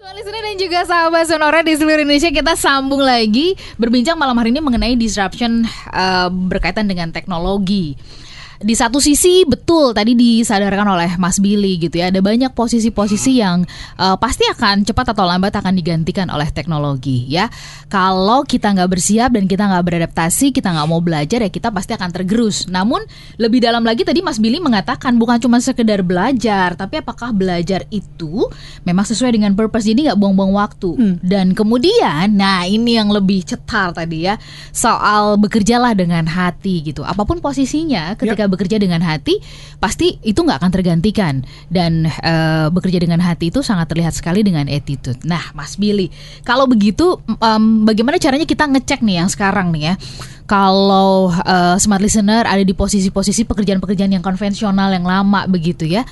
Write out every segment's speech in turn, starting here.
Listener dan juga sahabat Sonora di seluruh Indonesia kita sambung lagi berbincang malam hari ini mengenai disruption uh, berkaitan dengan teknologi di satu sisi betul tadi disadarkan oleh Mas Billy gitu ya ada banyak posisi-posisi yang uh, pasti akan cepat atau lambat akan digantikan oleh teknologi ya kalau kita nggak bersiap dan kita nggak beradaptasi kita nggak mau belajar ya kita pasti akan tergerus namun lebih dalam lagi tadi Mas Billy mengatakan bukan cuma sekedar belajar tapi apakah belajar itu memang sesuai dengan purpose jadi nggak buang-buang waktu hmm. dan kemudian nah ini yang lebih cetar tadi ya soal bekerjalah dengan hati gitu apapun posisinya ketika yep bekerja dengan hati pasti itu nggak akan tergantikan dan uh, bekerja dengan hati itu sangat terlihat sekali dengan attitude. Nah, Mas Billy, kalau begitu um, bagaimana caranya kita ngecek nih yang sekarang nih ya? Kalau uh, smart listener ada di posisi-posisi pekerjaan-pekerjaan yang konvensional yang lama begitu ya,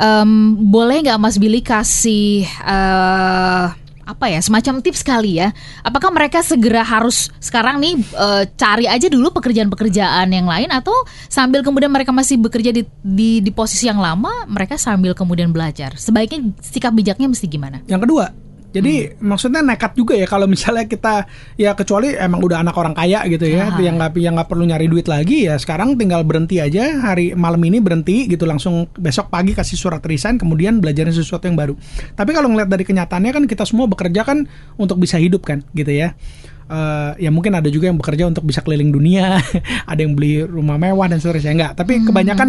um, boleh nggak Mas Billy kasih uh, apa ya semacam tips kali ya apakah mereka segera harus sekarang nih e, cari aja dulu pekerjaan-pekerjaan yang lain atau sambil kemudian mereka masih bekerja di, di di posisi yang lama mereka sambil kemudian belajar sebaiknya sikap bijaknya mesti gimana yang kedua jadi hmm. maksudnya nekat juga ya kalau misalnya kita ya kecuali emang udah anak orang kaya gitu ya, ah. yang nggak yang nggak perlu nyari duit lagi ya. Sekarang tinggal berhenti aja hari malam ini berhenti gitu langsung besok pagi kasih surat resign kemudian belajarin sesuatu yang baru. Tapi kalau ngeliat dari kenyataannya kan kita semua bekerja kan untuk bisa hidup kan gitu ya uh, ya mungkin ada juga yang bekerja untuk bisa keliling dunia, ada yang beli rumah mewah dan seterusnya enggak, tapi hmm. kebanyakan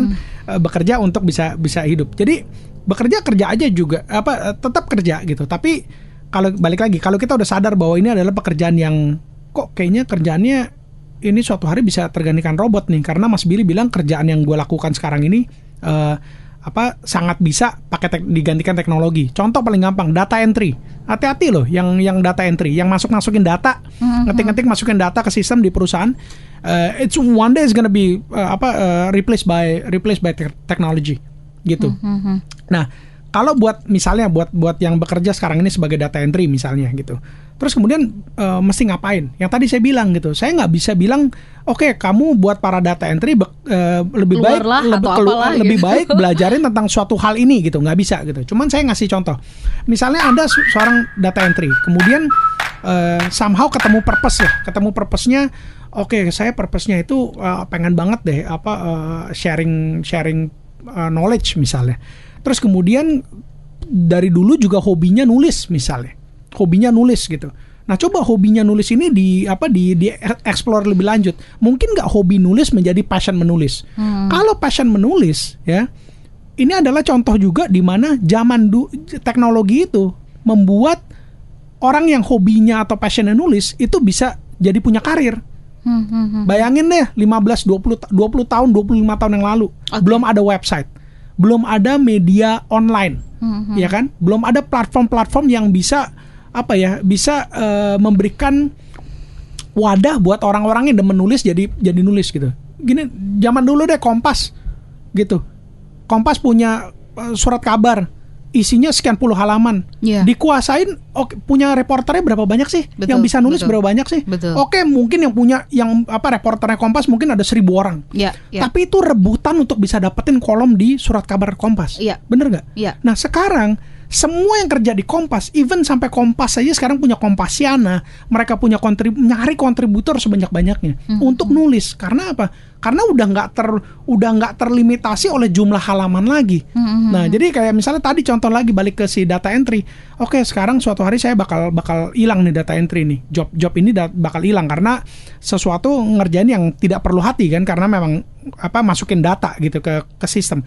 uh, bekerja untuk bisa bisa hidup. Jadi bekerja kerja aja juga apa eh, tetap kerja gitu, tapi kalau balik lagi kalau kita udah sadar bahwa ini adalah pekerjaan yang kok kayaknya kerjaannya ini suatu hari bisa tergantikan robot nih karena Mas Billy bilang kerjaan yang gue lakukan sekarang ini uh, apa sangat bisa pakai tek digantikan teknologi. Contoh paling gampang data entry. Hati-hati loh yang yang data entry, yang masuk masukin data, mm-hmm. ngetik-ngetik masukin data ke sistem di perusahaan. Uh, it's one day is gonna be uh, apa uh, replaced by replaced by te- technology gitu. Mm-hmm. Nah, kalau buat misalnya buat buat yang bekerja sekarang ini sebagai data entry misalnya gitu terus kemudian e, mesti ngapain yang tadi saya bilang gitu saya nggak bisa bilang oke okay, kamu buat para data entry be, e, lebih baik lebih keluar lebih gitu. baik belajarin tentang suatu hal ini gitu nggak bisa gitu cuman saya ngasih contoh misalnya anda seorang data entry kemudian e, somehow ketemu purpose ya, ketemu purpose-nya oke okay, saya purpose-nya itu uh, pengen banget deh apa uh, sharing sharing uh, knowledge misalnya Terus kemudian dari dulu juga hobinya nulis misalnya. Hobinya nulis gitu. Nah, coba hobinya nulis ini di apa di di explore lebih lanjut. Mungkin nggak hobi nulis menjadi passion menulis. Hmm. Kalau passion menulis ya, ini adalah contoh juga di mana zaman du, teknologi itu membuat orang yang hobinya atau passionnya nulis itu bisa jadi punya karir. Hmm, hmm, hmm. Bayangin deh 15 20 20 tahun 25 tahun yang lalu okay. belum ada website belum ada media online, mm-hmm. ya kan? Belum ada platform-platform yang bisa apa ya? Bisa uh, memberikan wadah buat orang-orang yang udah menulis jadi jadi nulis gitu. Gini, zaman dulu deh Kompas gitu. Kompas punya uh, surat kabar isinya sekian puluh halaman yeah. dikuasain oke, punya reporternya berapa banyak sih betul, yang bisa nulis betul. berapa banyak sih betul. oke mungkin yang punya yang apa reporternya Kompas mungkin ada seribu orang yeah, yeah. tapi itu rebutan untuk bisa dapetin kolom di surat kabar Kompas yeah. bener nggak yeah. nah sekarang semua yang kerja di Kompas, even sampai Kompas saja sekarang punya Kompasiana, mereka punya kontrib nyari kontributor sebanyak-banyaknya hmm. untuk nulis. Karena apa? Karena udah nggak ter udah nggak terlimitasi oleh jumlah halaman lagi. Hmm. hmm nah, hmm. jadi kayak misalnya tadi contoh lagi balik ke si data entry. Oke, sekarang suatu hari saya bakal bakal hilang nih data entry nih. Job job ini bakal hilang karena sesuatu ngerjain yang tidak perlu hati kan karena memang apa masukin data gitu ke ke sistem.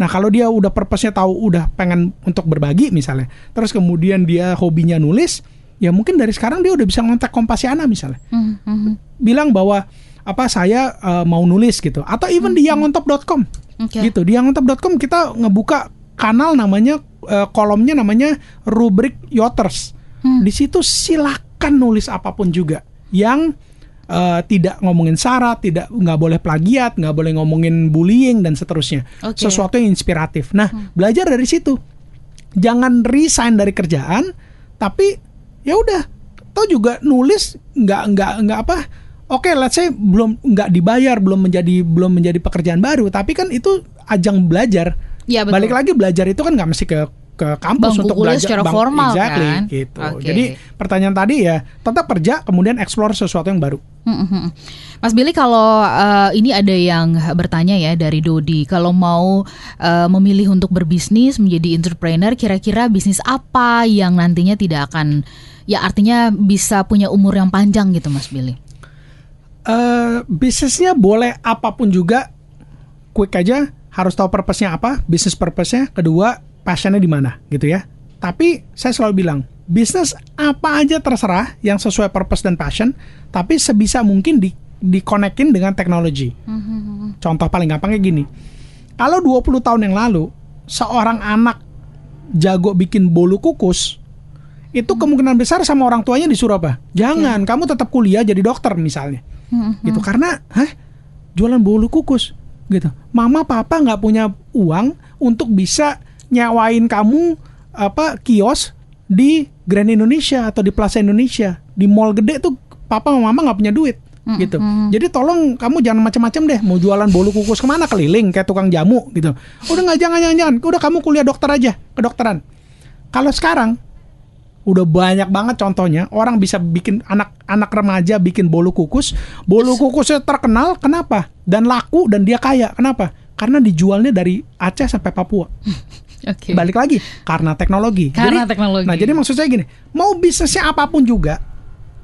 Nah kalau dia udah purpose-nya tahu udah pengen untuk berbagi misalnya, terus kemudian dia hobinya nulis, ya mungkin dari sekarang dia udah bisa kompasi Kompasiana misalnya, mm -hmm. bilang bahwa apa saya uh, mau nulis gitu, atau even mm -hmm. di yangontop.com hmm. okay. gitu. Di yangontop.com kita ngebuka kanal namanya uh, kolomnya namanya rubrik Yoters. Mm. Di situ silakan nulis apapun juga yang uh, tidak ngomongin syarat, tidak nggak boleh plagiat, nggak boleh ngomongin bullying dan seterusnya. Okay. Sesuatu yang inspiratif. Nah, hmm. belajar dari situ. Jangan resign dari kerjaan, tapi ya udah, Tahu juga nulis nggak nggak nggak apa oke okay, let's say belum nggak dibayar belum menjadi belum menjadi pekerjaan baru tapi kan itu ajang belajar ya, balik lagi belajar itu kan nggak mesti ke ke kampus untuk belajar secara bang, formal exactly, kan gitu okay. jadi pertanyaan tadi ya tetap kerja kemudian explore sesuatu yang baru Mas Billy kalau uh, ini ada yang bertanya ya dari Dodi kalau mau uh, memilih untuk berbisnis menjadi entrepreneur kira-kira bisnis apa yang nantinya tidak akan ya artinya bisa punya umur yang panjang gitu Mas Billy Uh, bisnisnya boleh apapun juga quick aja harus tahu purpose-nya apa, bisnis purpose-nya. Kedua, passionnya di mana gitu ya. Tapi saya selalu bilang, bisnis apa aja terserah yang sesuai purpose dan passion, tapi sebisa mungkin di dikonekin dengan teknologi. Mm-hmm. Contoh paling gampangnya gini. Kalau 20 tahun yang lalu seorang anak jago bikin bolu kukus, itu hmm kemungkinan besar sama orang tuanya disuruh apa? Jangan, iya. kamu tetap kuliah jadi dokter misalnya. hmm Gitu karena hah jualan bolu kukus gitu. Mama papa nggak punya uang untuk bisa nyawain kamu apa kios di Grand Indonesia atau di Plaza Indonesia di mall gede tuh papa sama mama nggak punya duit mm -hmm. gitu jadi tolong kamu jangan macam-macam deh mau jualan bolu kukus kemana keliling kayak tukang jamu gitu udah nggak jangan jangan jangan udah kamu kuliah dokter aja kedokteran kalau sekarang udah banyak banget contohnya orang bisa bikin anak-anak remaja bikin bolu kukus bolu kukusnya terkenal kenapa dan laku dan dia kaya kenapa karena dijualnya dari Aceh sampai Papua Okay. Balik lagi karena teknologi. Karena jadi, teknologi. Nah, jadi maksud saya gini, mau bisnisnya apapun juga,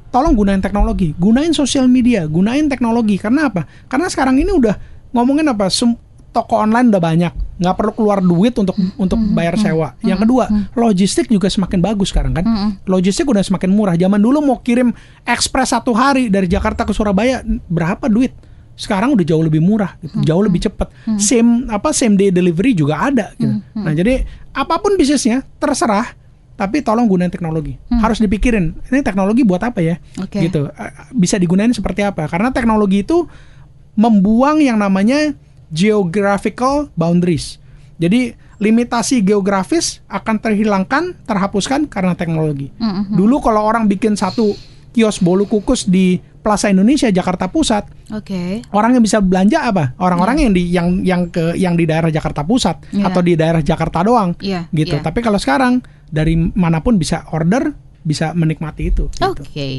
tolong gunain teknologi, gunain sosial media, gunain teknologi. Karena apa? Karena sekarang ini udah ngomongin apa? Sem toko online udah banyak, nggak perlu keluar duit untuk untuk bayar sewa. Yang kedua, logistik juga semakin bagus sekarang kan. Logistik udah semakin murah. Zaman dulu mau kirim ekspres satu hari dari Jakarta ke Surabaya berapa duit? sekarang udah jauh lebih murah gitu, hmm. jauh lebih hmm. cepat hmm. same apa same day delivery juga ada gitu nah jadi apapun bisnisnya terserah tapi tolong gunain teknologi harus dipikirin ini teknologi buat apa ya okay. gitu eh, bisa digunain seperti apa karena teknologi itu membuang yang namanya geographical boundaries jadi limitasi geografis akan terhilangkan terhapuskan karena teknologi dulu kalau orang bikin satu kios bolu kukus di Plaza Indonesia Jakarta Pusat. Oke. Okay. Orang yang bisa belanja apa? Orang-orang yeah. yang di yang yang ke yang di daerah Jakarta Pusat yeah. atau di daerah Jakarta doang. Yeah. Gitu. Yeah. Tapi kalau sekarang dari manapun bisa order bisa menikmati itu. Gitu. Oke. Okay.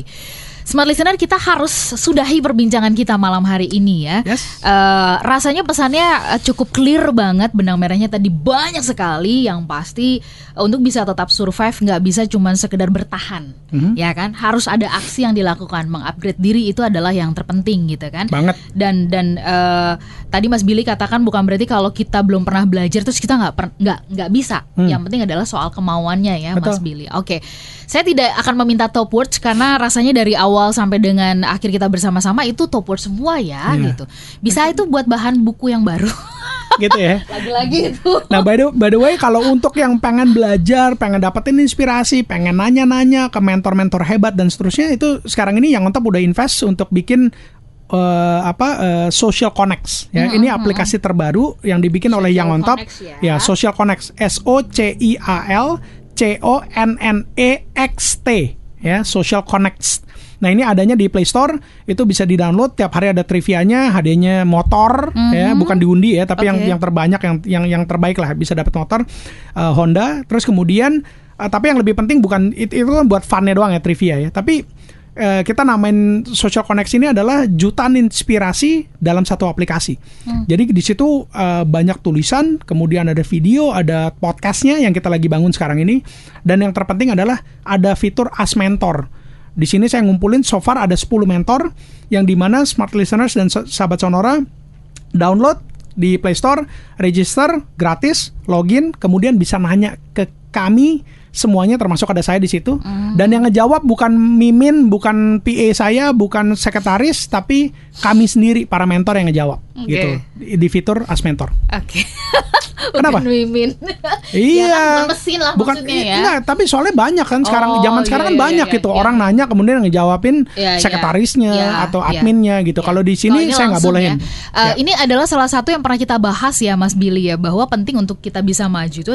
Smart listener kita harus sudahi perbincangan kita malam hari ini ya. Yes. Uh, rasanya pesannya eh, cukup clear banget benang merahnya tadi banyak sekali yang pasti eh, untuk bisa tetap survive nggak bisa cuma sekedar bertahan mm-hmm. ya kan harus ada aksi yang dilakukan mengupgrade diri itu adalah yang terpenting gitu kan. Banget. Dan dan uh, tadi Mas Billy katakan bukan berarti kalau kita belum pernah belajar terus kita nggak nggak nggak bisa. Mm. Yang penting adalah soal kemauannya ya Betul. Mas Billy. Oke. Okay. Saya tidak tidak akan meminta top words karena rasanya dari awal sampai dengan akhir kita bersama-sama itu top words semua ya yeah. gitu. Bisa itu buat bahan buku yang baru. gitu ya. Lagi-lagi itu. Nah, by the, by the way kalau untuk yang pengen belajar, pengen dapetin inspirasi, pengen nanya-nanya ke mentor-mentor hebat dan seterusnya itu sekarang ini yang ngontap udah invest untuk bikin uh, apa uh, social connects ya. Mm -hmm. Ini hmm, hmm. aplikasi terbaru yang dibikin social oleh Yang Top ya. ya Social Connects S O C I A L C O N N E X T ya Social Connects. Nah ini adanya di Play Store itu bisa di download tiap hari ada trivianya hadiahnya motor mm-hmm. ya mhm. bukan diundi ya tapi okay. yang yang terbanyak yang yang yang terbaik lah bisa dapat motor uh, Honda terus kemudian uh, tapi yang lebih penting bukan itu, itu kan buat funnya doang ya trivia ya tapi Eh, kita namain social connect ini adalah jutaan inspirasi dalam satu aplikasi. Hmm. Jadi di situ uh, banyak tulisan, kemudian ada video, ada podcastnya yang kita lagi bangun sekarang ini, dan yang terpenting adalah ada fitur as mentor. Di sini saya ngumpulin so far ada 10 mentor yang dimana smart listeners dan sahabat sonora download di Play Store, register gratis, login, kemudian bisa nanya ke kami semuanya termasuk ada saya di situ mm. dan yang ngejawab bukan mimin bukan PA saya bukan sekretaris tapi kami sendiri para mentor yang ngejawab okay. gitu di fitur as mentor. Oke. Okay. Kenapa? mimin. iya. Ya, kan, mesin lah bukan, maksudnya ya. Enggak, tapi soalnya banyak kan sekarang oh, zaman iya, sekarang kan iya, banyak iya, gitu iya. orang nanya kemudian ngejawabin iya, iya. sekretarisnya iya, atau iya. adminnya iya, gitu. Iya. Kalau di sini saya nggak bolehin. Ya. Eh, ya. Ini adalah salah satu yang pernah kita bahas ya Mas Billy ya bahwa penting untuk kita bisa maju itu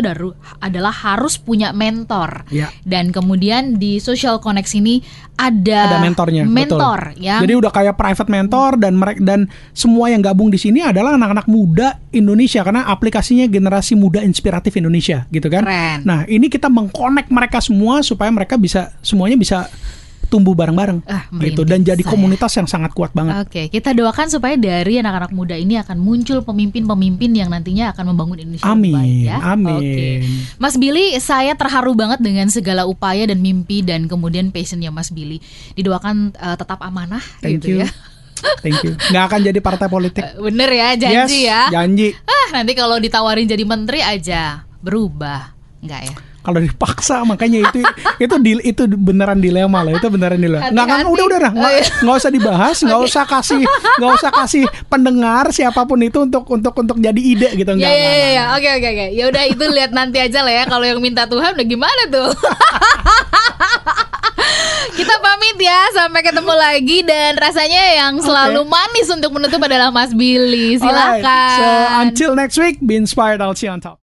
adalah harus punya mentor. Ya. Dan kemudian di Social Connect ini ada ada mentornya. Mentor betul. ya. Jadi udah kayak private mentor dan mereka dan semua yang gabung di sini adalah anak-anak muda Indonesia karena aplikasinya generasi muda inspiratif Indonesia gitu kan. Keren. Nah, ini kita mengkonek mereka semua supaya mereka bisa semuanya bisa tumbuh bareng-bareng ah, gitu dan jadi saya. komunitas yang sangat kuat banget. Oke, okay. kita doakan supaya dari anak-anak muda ini akan muncul pemimpin-pemimpin yang nantinya akan membangun Indonesia amin, lebih ya. Amin. Okay. Mas Billy, saya terharu banget dengan segala upaya dan mimpi dan kemudian passionnya Mas Billy. Didoakan uh, tetap amanah Thank gitu you. ya. Thank you. Nggak akan jadi partai politik. Eh, bener ya, janji yes, ya. Janji. Ah, nanti kalau ditawarin jadi menteri aja berubah, nggak ya? kalau dipaksa makanya itu itu di, itu beneran dilema loh itu beneran dilema nggak nggak udah udah nggak oh, iya. usah dibahas nggak okay. usah kasih nggak usah kasih pendengar siapapun itu untuk untuk untuk jadi ide gitu iya, nggak ya ya ya oke oke oke ya udah itu lihat nanti aja lah ya kalau yang minta Tuhan udah gimana tuh kita pamit ya sampai ketemu lagi dan rasanya yang selalu okay. manis untuk menutup adalah Mas Billy silakan right. so until next week be inspired I'll see you on top